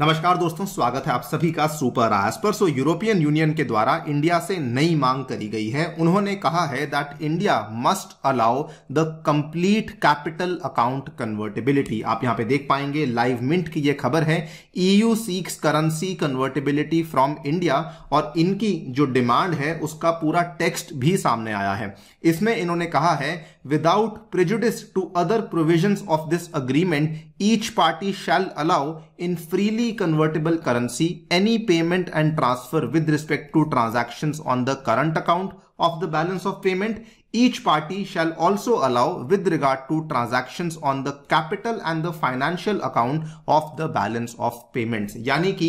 नमस्कार दोस्तों स्वागत है आप सभी का सुपर आज पर सो यूरोपियन यूनियन के द्वारा इंडिया से नई मांग करी गई है उन्होंने कहा है that India must allow the complete capital account convertibility आप यहां पे देख पाएंगे लाइव मिंट की ये खबर है EU seeks currency convertibility from India और इनकी जो डिमांड है उसका पूरा टेक्स्ट भी सामने आया है इसमें इन्होंने कहा है without prejudice to other provision of this agreement each party shall allow in freely any convertible currency any payment and transfer with respect to transaction on the current account of the balance of payment each party shall also allow with regard to transaction on the capital and the financial account of the balance of payments यानी कि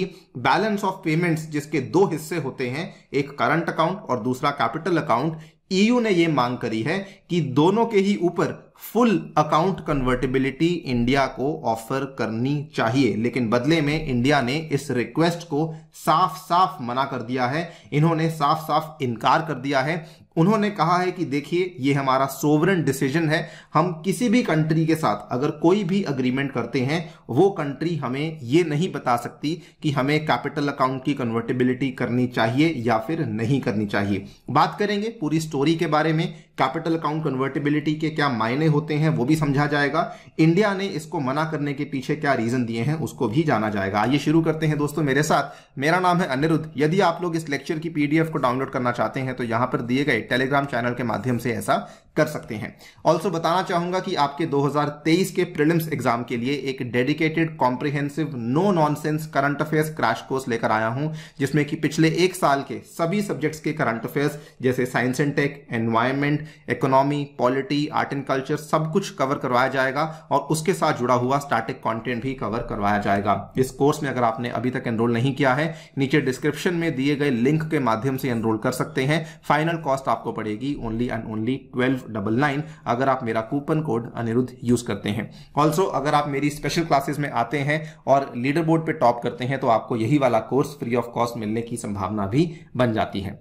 balance of payment जिसके दो हिस्से होते हैं एक current account और दूसरा कैपिटल अकाउंट ईयू ने यह मांग करी है कि दोनों के ही ऊपर फुल अकाउंट कन्वर्टेबिलिटी इंडिया को ऑफर करनी चाहिए लेकिन बदले में इंडिया ने इस रिक्वेस्ट को साफ साफ मना कर दिया है इन्होंने साफ साफ इनकार कर दिया है उन्होंने कहा है कि देखिए ये हमारा सोवरन डिसीजन है हम किसी भी कंट्री के साथ अगर कोई भी अग्रीमेंट करते हैं वो कंट्री हमें ये नहीं बता सकती कि हमें कैपिटल अकाउंट की कन्वर्टेबिलिटी करनी चाहिए या फिर नहीं करनी चाहिए बात करेंगे पूरी स्टोरी के बारे में कैपिटल अकाउंट कन्वर्टेबिलिटी के क्या मायने होते हैं वो भी समझा जाएगा इंडिया ने इसको मना करने के पीछे क्या रीजन दिए हैं उसको भी जाना जाएगा आइए शुरू करते हैं दोस्तों मेरे साथ मेरा नाम है अनिरुद्ध यदि आप लोग इस लेक्चर की पीडीएफ को डाउनलोड करना चाहते हैं तो यहां पर दिए गए टेलीग्राम चैनल के माध्यम से ऐसा कर सकते हैं ऑल्सो बताना चाहूंगा कि आपके 2023 के प्रिलिम्स एग्जाम के लिए एक dedicated comprehensive no nonsense current affairs crash course लेकर आया हूं जिसमें कि पिछले एक साल के सभी सब्जेक्ट्स के करंट अफेयर्स जैसे science and tech environment economy polity art and culture सब कुछ कवर करवाया जाएगा और उसके साथ जुड़ा हुआ स्टार्टिक कॉन्टेंट भी कवर करवाया जाएगा इस कोर्स में अगर आपने अभी तक एनरोल नहीं किया है नीचे डिस्क्रिप्शन में दिए गए लिंक के माध्यम से एनरोल कर सकते हैं फाइनल कॉस्ट आपको पड़ेगी only and only twelve double nine अगर आप मेरा कूपन कोड अनिरुद्ध यूज करते हैं ऑल्सो अगर आप मेरी स्पेशल क्लासेस में आते हैं और लीडर बोर्ड पर टॉप करते हैं तो आपको यही वाला कोर्स फ्री ऑफ कॉस्ट मिलने की संभावना भी बन जाती है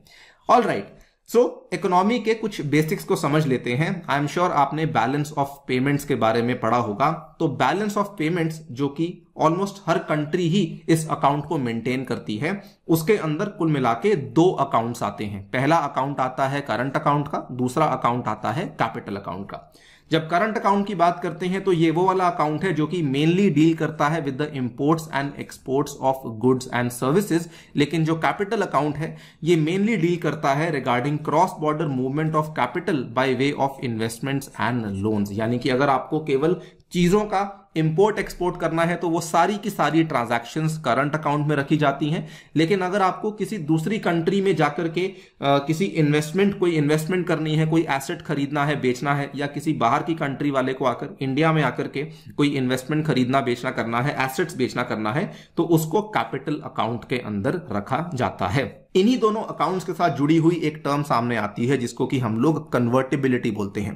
all right so so, economy के कुछ बेसिक्स को समझ लेते हैं आई एम श्योर आपने बैलेंस ऑफ पेमेंट्स के बारे में पढ़ा होगा तो बैलेंस ऑफ पेमेंट्स जो कि ऑलमोस्ट हर कंट्री ही इस अकाउंट को मेंटेन करती है उसके अंदर कुल मिला के दो अकाउंट्स आते हैं पहला अकाउंट आता है करंट अकाउंट का दूसरा अकाउंट आता है कैपिटल अकाउंट का जब करंट अकाउंट की बात करते हैं तो ये वो वाला अकाउंट है जो कि मेनली डील करता है with the imports and exports of goods and services लेकिन जो कैपिटल अकाउंट है ये मेनली डील करता है regarding cross border movement of capital by way of investments and loans यानी कि अगर आपको केवल चीजों का इंपोर्ट एक्सपोर्ट करना है तो वो सारी की सारी ट्रांजेक्शन करंट अकाउंट में रखी जाती हैं लेकिन अगर आपको किसी दूसरी कंट्री में जाकर के आ, किसी इन्वेस्टमेंट कोई इन्वेस्टमेंट करनी है कोई एसेट खरीदना है बेचना है या किसी बाहर की कंट्री वाले को आकर इंडिया में आकर के कोई इन्वेस्टमेंट खरीदना बेचना करना है एसेट्स बेचना करना है तो उसको कैपिटल अकाउंट के अंदर रखा जाता है इन्हीं दोनों अकाउंट्स के साथ जुड़ी हुई एक टर्म सामने आती है जिसको कि हम लोग कन्वर्टेबिलिटी बोलते हैं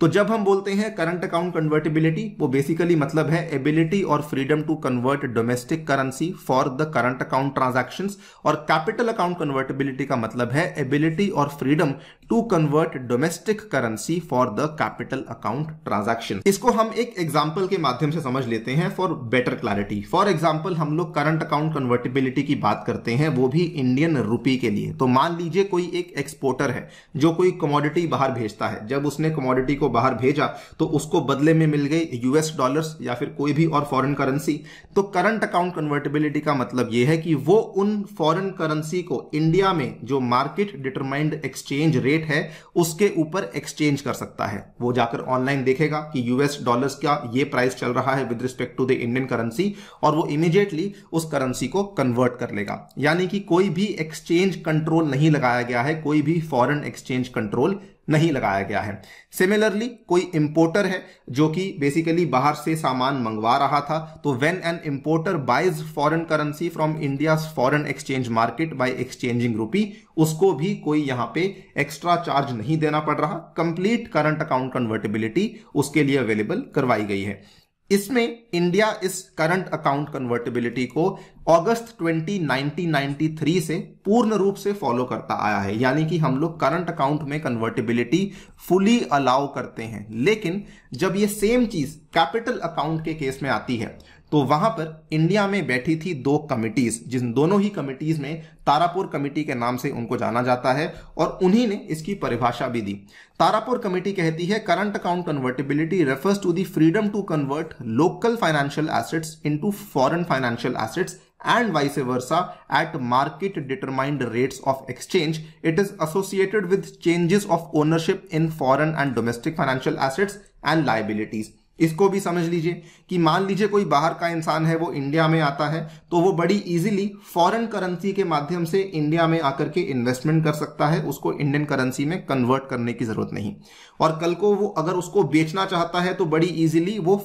तो जब हम बोलते हैं करंट अकाउंट कन्वर्टेबिलिटी वो बेसिकली मतलब मतलब है एबिलिटी और freedom to convert domestic currency for the current account transaction और कैपिटल अकाउंट कन्वर्टेबिलिटी का मतलब है एबिलिटी और freedom to convert domestic currency for the capital account transaction इसको हम एक एग्जाम्पल के माध्यम से समझ लेते हैं for better clarity for example हम लोग करंट अकाउंट कन्वर्टेबिलिटी की बात करते हैं वो भी इंडियन रूपी के लिए तो मान लीजिए कोई एक एक्सपोर्टर है जो कोई कमोडिटी बाहर भेजता है जब उसने कमोडिटी को बाहर भेजा तो उसको बदले में मिल गई यूएस डॉलर या या फिर कोई भी और फॉरेन करेंसी तो करंट अकाउंट कन्वर्टेबिलिटी का मतलब यह है कि वो उन फॉरेन करेंसी को इंडिया में जो मार्केट डिटरमाइंड एक्सचेंज रेट है उसके ऊपर एक्सचेंज कर सकता है वो जाकर ऑनलाइन देखेगा कि यूएस डॉलर का ये प्राइस चल रहा है with respect to the Indian currency और वो इमीजिएटली उस करेंसी को कन्वर्ट कर लेगा यानी कि कोई भी एक्सचेंज कंट्रोल नहीं लगाया गया है कोई भी फॉरन एक्सचेंज कंट्रोल नहीं लगाया गया है सिमिलरली कोई इंपोर्टर है जो कि बेसिकली बाहर से सामान मंगवा रहा था तो when an importer buys foreign currency from India foreign exchange market by exchanging rupee उसको भी कोई यहां पे एक्स्ट्रा चार्ज नहीं देना पड़ रहा कंप्लीट करंट अकाउंट कन्वर्टेबिलिटी उसके लिए अवेलेबल करवाई गई है इसमें इंडिया इस करंट अकाउंट कन्वर्टेबिलिटी को अगस्त 20, 1993 से पूर्ण रूप से फॉलो करता आया है यानी कि हम लोग करंट अकाउंट में कन्वर्टेबिलिटी फुली अलाउ करते हैं लेकिन जब ये सेम चीज कैपिटल अकाउंट के केस में आती है तो वहां पर इंडिया में बैठी थी दो कमिटीज जिन दोनों ही कमिटीज में तारापुर कमेटी के नाम से उनको जाना जाता है और उन्हीं ने इसकी परिभाषा भी दी तारापुर कमेटी कहती है current account convertibility refers to the freedom to convert local financial assets into foreign financial assets and vice versa at market determined rates of exchange it is associated with changes of ownership in foreign and domestic financial assets and liabilities इसको भी समझ लीजिए कि मान लीजिए कोई बाहर का इंसान है वो इंडिया में आता है तो वो बड़ी इजीली फॉरेन करेंसी के माध्यम से इंडिया में आकर के इन्वेस्टमेंट कर सकता है उसको इंडियन करेंसी में कन्वर्ट करने की जरूरत नहीं और कल को वो अगर उसको बेचना चाहता है तो बड़ी इजीली वो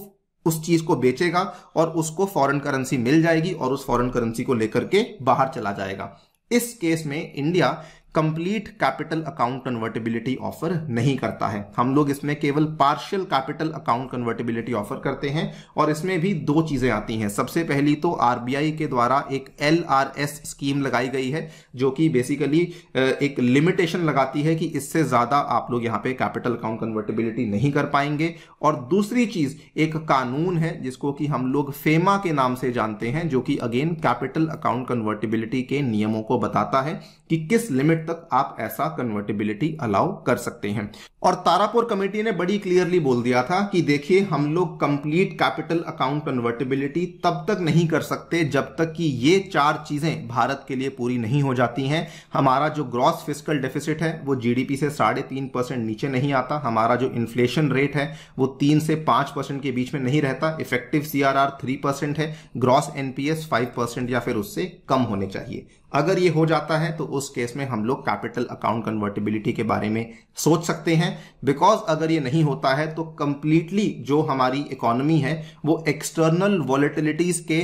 उस चीज को बेचेगा और उसको फॉरन करेंसी मिल जाएगी और उस फॉरन करेंसी को लेकर के बाहर चला जाएगा इस केस में India complete capital account convertibility offer नहीं करता है हम लोग इसमें केवल partial capital account convertibility offer करते हैं और इसमें भी दो चीजें आती हैं सबसे पहली तो आरबीआई के द्वारा एक एल स्कीम लगाई गई है जो कि बेसिकली एक लिमिटेशन लगाती है कि इससे ज्यादा आप लोग यहाँ पे कैपिटल अकाउंट कन्वर्टेबिलिटी नहीं कर पाएंगे और दूसरी चीज एक कानून है जिसको कि हम लोग फेमा के नाम से जानते हैं जो कि अगेन कैपिटल अकाउंट कन्वर्टेबिलिटी के नियमों को बताता है कि किस लिमिट हंड्रेड तक आप ऐसा कन्वर्टेबिलिटी अलाउ कर सकते हैं और तारापुर कमेटी ने बड़ी क्लियरली बोल दिया था कि देखिए हम लोग कंप्लीट कैपिटल अकाउंट कन्वर्टेबिलिटी तब तक नहीं कर सकते जब तक कि ये चार चीजें भारत के लिए पूरी नहीं हो जाती हैं हमारा जो ग्रॉस फिजिकल डेफिसिट है वो जीडीपी से साढ़े तीन परसेंट नीचे नहीं आता हमारा जो इन्फ्लेशन रेट है वो तीन से पांच परसेंट के बीच में नहीं रहता इफेक्टिव सीआरआर थ्री परसेंट है ग्रॉस एनपीएस फाइव परसेंट या फिर उससे कम होने चाहिए अगर ये हो जाता है तो उस केस में हम लोग कैपिटल अकाउंट कन्वर्टेबिलिटी के बारे में सोच सकते हैं बिकॉज अगर ये नहीं होता है तो कंप्लीटली जो हमारी इकोनॉमी है वो एक्सटर्नल वॉलेटिलिटीज के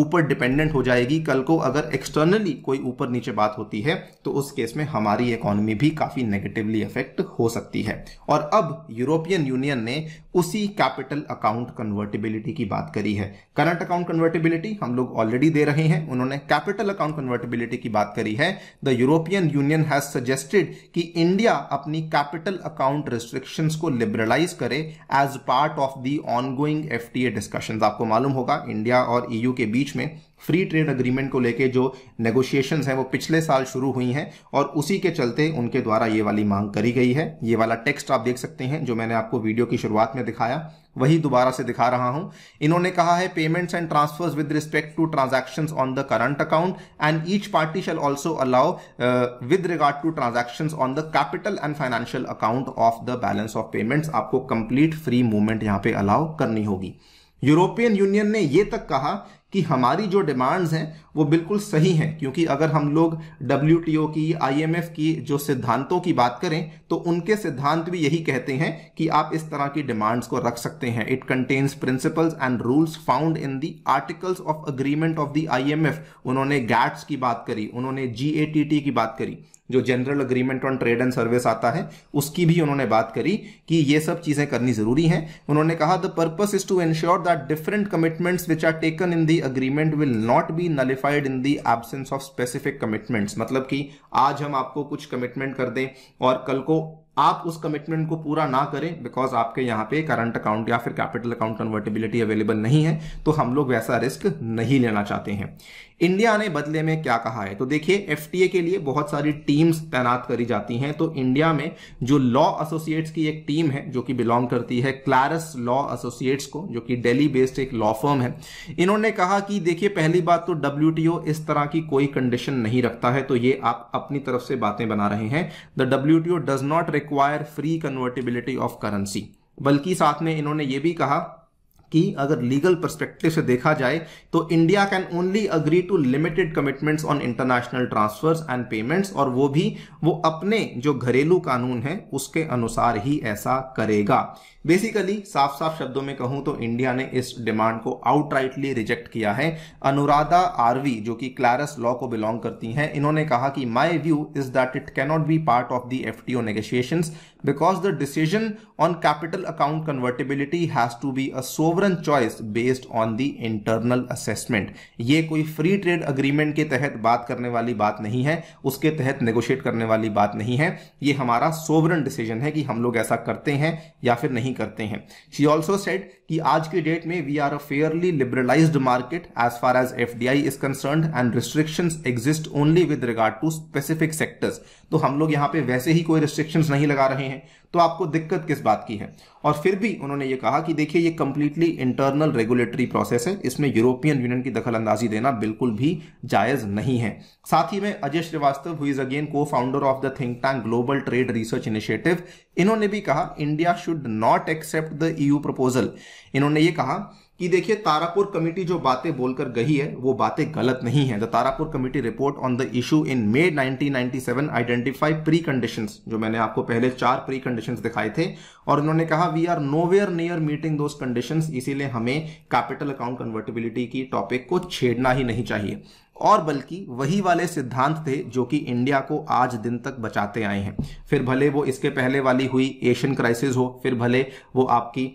ऊपर डिपेंडेंट हो जाएगी कल को अगर एक्सटर्नली कोई ऊपर नीचे बात होती है तो उस केस में हमारी इकोनॉमी भी काफी नेगेटिवली अफेक्ट हो सकती है और अब यूरोपियन यूनियन ने उसी कैपिटल अकाउंट कन्वर्टेबिलिटी की बात करी है करंट अकाउंट कन्वर्टेबिलिटी हम लोग ऑलरेडी दे रहे हैं उन्होंने कैपिटल अकाउंट कन्वर्टेबिलिटी की बात करी है the European Union has suggested कि इंडिया अपनी कैपिटल अकाउंट रिस्ट्रिक्शंस को लिबरलाइज करे as part of the ongoing FTA discussions आपको मालूम होगा इंडिया और ईयू e के बीच में फ्री ट्रेड अग्रीमेंट को लेके जो नेगोशिएशंस हैं वो पिछले साल शुरू हुई हैं और उसी के चलते उनके द्वारा ये वाली मांग करी गई है ये वाला टेक्स्ट आप देख सकते हैं जो मैंने आपको वीडियो की शुरुआत में दिखाया वही दोबारा से दिखा रहा हूं इन्होंने कहा है payments and transfers with respect to transaction on the current account and each party shall also allow with regard to transaction on the capital and financial account of the balance of payments आपको complete free movement यहां पे allow करनी होगी European union ने यह तक कहा कि हमारी जो डिमांड्स हैं वो बिल्कुल सही हैं क्योंकि अगर हम लोग डब्ल्यू की आई की जो सिद्धांतों की बात करें तो उनके सिद्धांत भी यही कहते हैं कि आप इस तरह की डिमांड्स को रख सकते हैं it contains principles and rules found in the articles of agreement of the I उन्होंने गैट्स की बात करी उन्होंने जी की बात करी जो general agreement on trade and service आता है उसकी भी उन्होंने बात करी कि ये सब चीजें करनी जरूरी हैं उन्होंने कहा the purpose is to ensure that different commitments which are taken in the agreement will not be nullified in the absence of specific commitments मतलब कि आज हम आपको कुछ कमिटमेंट कर दें और कल को आप उस कमिटमेंट को पूरा ना करें बिकॉज आपके यहाँ पे करंट अकाउंट या फिर कैपिटल अकाउंट कन्वर्टेबिलिटी अवेलेबल नहीं है तो हम लोग वैसा रिस्क नहीं लेना चाहते हैं इंडिया ने बदले में क्या कहा है तो देखिए एफ के लिए बहुत सारी टीम्स तैनात करी जाती हैं तो इंडिया में जो लॉ एसोसिएट्स की एक टीम है जो कि बिलोंग करती है क्लारस लॉ एसोसिएट्स को जो कि डेली बेस्ड एक लॉ फर्म है इन्होंने कहा कि देखिए पहली बात तो डब्ल्यू इस तरह की कोई कंडीशन नहीं रखता है तो ये आप अपनी तरफ से बातें बना रहे हैं the W does not require free convertibility of currency बल्कि साथ में इन्होंने ये भी कहा कि अगर लीगल परस्पेक्टिव से देखा जाए तो India can only agree to limited commitments on international transfers and payments और वो भी वो अपने जो घरेलू कानून है उसके अनुसार ही ऐसा करेगा बेसिकली साफ साफ शब्दों में कहूं तो इंडिया ने इस डिमांड को आउटराइटली रिजेक्ट किया है अनुराधा आरवी जो कि क्लारस लॉ को बिलोंग करती हैं इन्होंने कहा कि my view is that it cannot be part of the FTO negotiations because the decision on capital account convertibility has to be a sover sovereign choice based on the internal assessment ये कोई free trade agreement के तहत बात करने वाली बात नहीं है उसके तहत नेगोशिएट करने वाली बात नहीं है ये हमारा सोवरन डिसीजन है कि हम लोग ऐसा करते हैं या फिर नहीं करते हैं शी ऑल्सो सेट कि आज के डेट में we are a fairly liberalise market as far as F D I is concern and restriction exist only with regard to specific sectors तो हम लोग यहाँ पे वैसे ही कोई रिस्ट्रिक्शंस नहीं लगा रहे हैं तो आपको दिक्कत किस बात की है और फिर भी उन्होंने ये कहा कि देखिए ये कंप्लीटली इंटरनल रेगुलेटरी प्रोसेस है इसमें यूरोपियन यूनियन की दखल अंदाजी देना बिल्कुल भी जायज नहीं है साथ ही में Ajay Srivastava who is again co founder of the think tank Global Trade Research Initiative इन्होंने भी कहा India should not accept the EU proposal इन्होंने ये कहा कि देखिए तारापुर कमेटी जो बातें बोलकर गई है वो बातें गलत नहीं है the Tarapur committee report on the issue in May 1997 identify pre conditions जो मैंने आपको पहले चार प्री कंडीशंस दिखाए थे और उन्होंने कहा we are nowhere near meeting those conditions इसीलिए हमें कैपिटल अकाउंट कन्वर्टेबिलिटी की टॉपिक को छेड़ना ही नहीं चाहिए और बल्कि वही वाले सिद्धांत थे जो कि इंडिया को आज दिन तक बचाते आए हैं फिर भले वो इसके पहले वाली हुई एशियन क्राइसिस हो फिर भले वो आपकी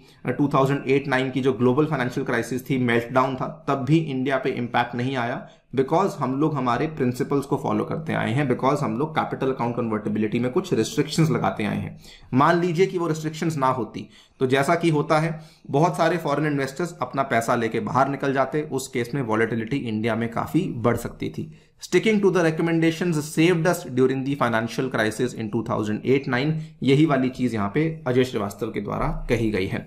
2008-9 की जो ग्लोबल फाइनेंशियल क्राइसिस थी मेल्टडाउन था तब भी इंडिया पे इम्पैक्ट नहीं आया बिकॉज हम लोग हमारे प्रिंसिपल्स को फॉलो करते आए हैं बिकॉज हम लोग कैपिटल अकाउंट कन्वर्टेबिलिटी में कुछ रिस्ट्रिक्शंस लगाते आए हैं मान लीजिए कि वो रिस्ट्रिक्शंस ना होती तो जैसा कि होता है बहुत सारे फॉरेन इन्वेस्टर्स अपना पैसा लेके बाहर निकल जाते उस केस में वॉलिटिलिटी इंडिया में काफ़ी बढ़ सकती थी sticking to the recommendation saved us during the financial crisis in 2008-9 यही वाली चीज यहां पे अजय श्रीवास्तव के द्वारा कही गई है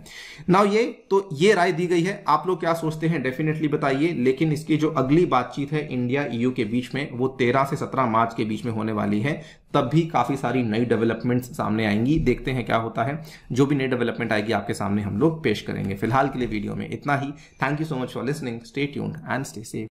नाउ ये तो ये राय दी गई है आप लोग क्या सोचते हैं डेफिनेटली बताइए लेकिन इसकी जो अगली बातचीत है इंडिया ईयू के बीच में वो तेरह से सत्रह मार्च के बीच में होने वाली है तब भी काफी सारी नई डेवलपमेंट्स सामने आएंगी देखते हैं क्या होता है जो भी नई डेवलपमेंट आएगी आपके सामने हम लोग पेश करेंगे फिलहाल के लिए वीडियो में इतना ही thank you so much for listening stay tuned and stay safe